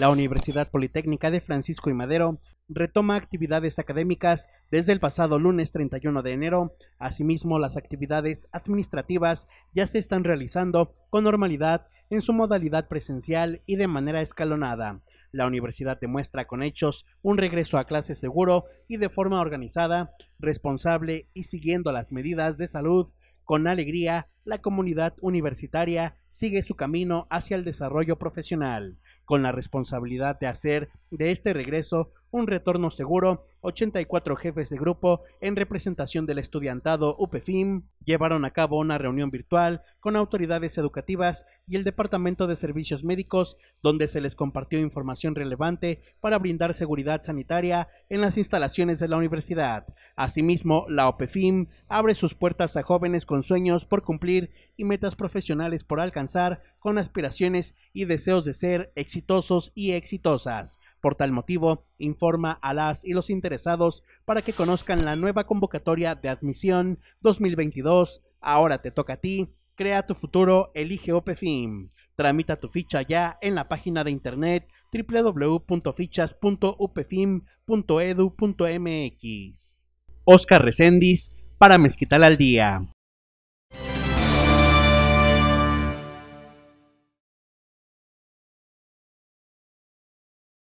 La Universidad Politécnica de Francisco y Madero retoma actividades académicas desde el pasado lunes 31 de enero. Asimismo, las actividades administrativas ya se están realizando con normalidad en su modalidad presencial y de manera escalonada. La universidad demuestra con hechos un regreso a clase seguro y de forma organizada, responsable y siguiendo las medidas de salud. Con alegría, la comunidad universitaria sigue su camino hacia el desarrollo profesional con la responsabilidad de hacer de este regreso, un retorno seguro, 84 jefes de grupo en representación del estudiantado UPFIM llevaron a cabo una reunión virtual con autoridades educativas y el Departamento de Servicios Médicos, donde se les compartió información relevante para brindar seguridad sanitaria en las instalaciones de la universidad. Asimismo, la UPFIM abre sus puertas a jóvenes con sueños por cumplir y metas profesionales por alcanzar, con aspiraciones y deseos de ser exitosos y exitosas. Por tal motivo, informa a las y los interesados para que conozcan la nueva convocatoria de admisión 2022, Ahora te toca a ti, crea tu futuro, elige OPFIM. Tramita tu ficha ya en la página de internet www.fichas.upfim.edu.mx. Oscar Recendis para Mezquital al Día.